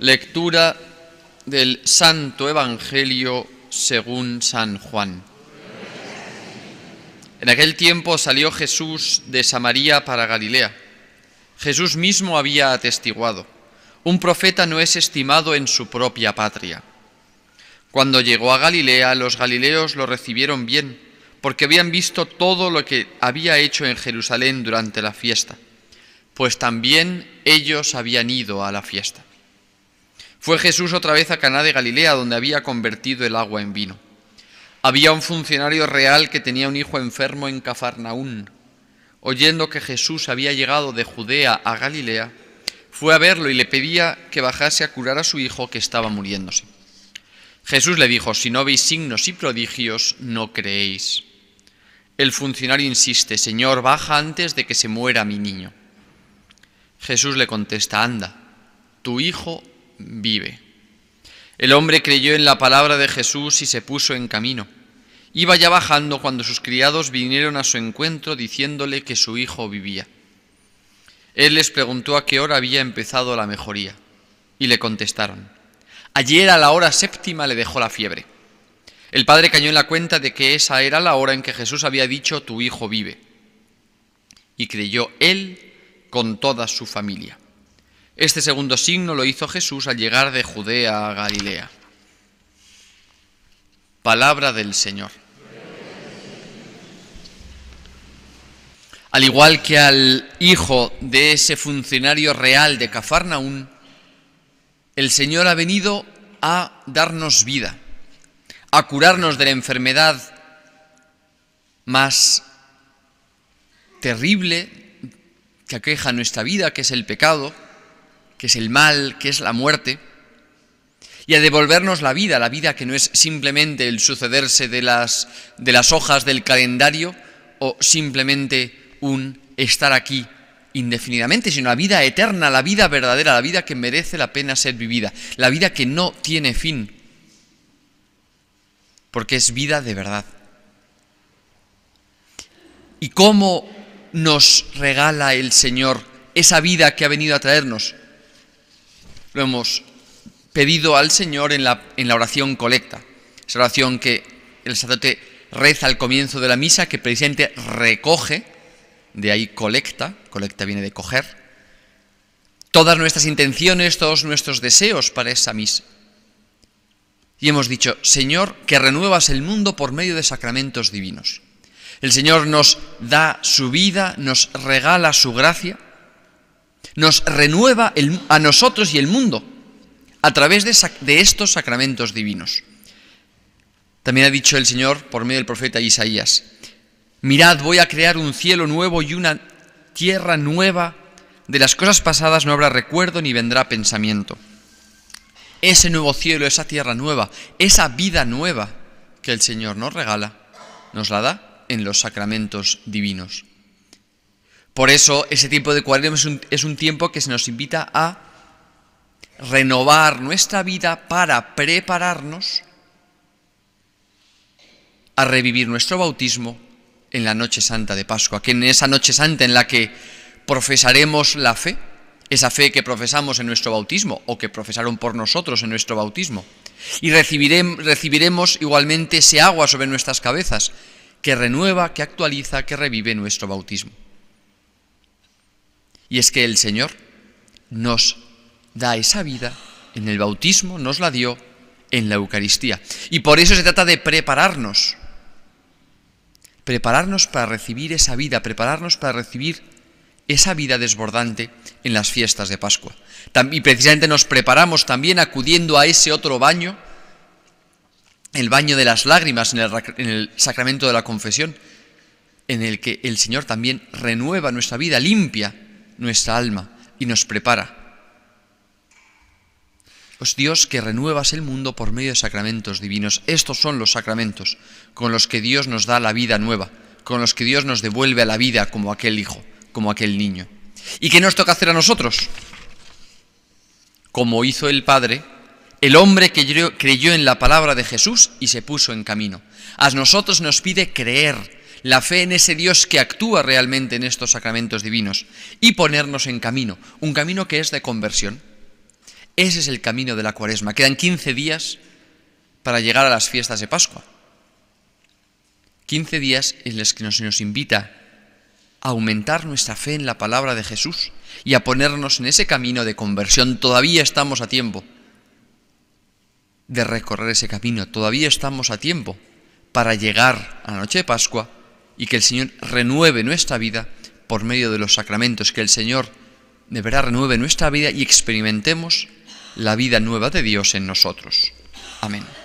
Lectura del Santo Evangelio según San Juan. En aquel tiempo salió Jesús de Samaria para Galilea. Jesús mismo había atestiguado, un profeta no es estimado en su propia patria. Cuando llegó a Galilea, los galileos lo recibieron bien, porque habían visto todo lo que había hecho en Jerusalén durante la fiesta, pues también ellos habían ido a la fiesta. Fue Jesús otra vez a Caná de Galilea, donde había convertido el agua en vino. Había un funcionario real que tenía un hijo enfermo en Cafarnaún. Oyendo que Jesús había llegado de Judea a Galilea, fue a verlo y le pedía que bajase a curar a su hijo que estaba muriéndose. Jesús le dijo, si no veis signos y prodigios, no creéis. El funcionario insiste, Señor, baja antes de que se muera mi niño. Jesús le contesta, anda, tu hijo vive. El hombre creyó en la palabra de Jesús y se puso en camino. Iba ya bajando cuando sus criados vinieron a su encuentro diciéndole que su hijo vivía. Él les preguntó a qué hora había empezado la mejoría y le contestaron, ayer a la hora séptima le dejó la fiebre. El padre cayó en la cuenta de que esa era la hora en que Jesús había dicho, tu hijo vive. Y creyó él con toda su familia. Este segundo signo lo hizo Jesús al llegar de Judea a Galilea. Palabra del Señor. Al igual que al hijo de ese funcionario real de Cafarnaún, el Señor ha venido a darnos vida, a curarnos de la enfermedad más terrible que aqueja nuestra vida, que es el pecado, que es el mal, que es la muerte, y a devolvernos la vida, la vida que no es simplemente el sucederse de las, de las hojas del calendario o simplemente un estar aquí indefinidamente, sino la vida eterna, la vida verdadera, la vida que merece la pena ser vivida, la vida que no tiene fin, porque es vida de verdad. ¿Y cómo nos regala el Señor esa vida que ha venido a traernos? lo hemos pedido al Señor en la, en la oración colecta. Esa oración que el sacerdote reza al comienzo de la misa, que precisamente recoge, de ahí colecta, colecta viene de coger, todas nuestras intenciones, todos nuestros deseos para esa misa. Y hemos dicho, Señor, que renuevas el mundo por medio de sacramentos divinos. El Señor nos da su vida, nos regala su gracia nos renueva a nosotros y el mundo a través de estos sacramentos divinos. También ha dicho el Señor por medio del profeta Isaías, mirad, voy a crear un cielo nuevo y una tierra nueva, de las cosas pasadas no habrá recuerdo ni vendrá pensamiento. Ese nuevo cielo, esa tierra nueva, esa vida nueva que el Señor nos regala, nos la da en los sacramentos divinos. Por eso ese tiempo de cuaresma es un, tiempo que se nos invita a renovar nuestra vida para prepararnos a revivir nuestro bautismo en la noche santa de Pascua, que en esa noche santa en la que profesaremos la fe, esa fe que profesamos en nuestro bautismo o que profesaron por nosotros en nuestro bautismo. Y recibiremos igualmente ese agua sobre nuestras cabezas que renueva, que actualiza, que revive nuestro bautismo. Y es que el Señor nos da esa vida en el bautismo, nos la dio en la Eucaristía. Y por eso se trata de prepararnos. Prepararnos para recibir esa vida, prepararnos para recibir esa vida desbordante en las fiestas de Pascua. Y precisamente nos preparamos también acudiendo a ese otro baño, el baño de las lágrimas en el, sacramento de la confesión, en el que el Señor también renueva nuestra vida, limpia nuestra alma y nos prepara. Pues Dios que renuevas el mundo por medio de sacramentos divinos. Estos son los sacramentos con los que Dios nos da la vida nueva, con los que Dios nos devuelve a la vida como aquel hijo, como aquel niño. ¿Y qué nos toca hacer a nosotros? Como hizo el Padre, el hombre que creyó en la palabra de Jesús y se puso en camino. A nosotros nos pide creer la fe en ese Dios que actúa realmente en estos sacramentos divinos y ponernos en camino, un camino que es de conversión. Ese es el camino de la cuaresma. Quedan 15 días para llegar a las fiestas de Pascua. 15 días en los que se nos invita a aumentar nuestra fe en la palabra de Jesús y a ponernos en ese camino de conversión. Todavía estamos a tiempo de recorrer ese camino, todavía estamos a tiempo para llegar a la noche de Pascua y que el Señor renueve nuestra vida por medio de los sacramentos, que el Señor de verdad renueve nuestra vida y experimentemos la vida nueva de Dios en nosotros. Amén.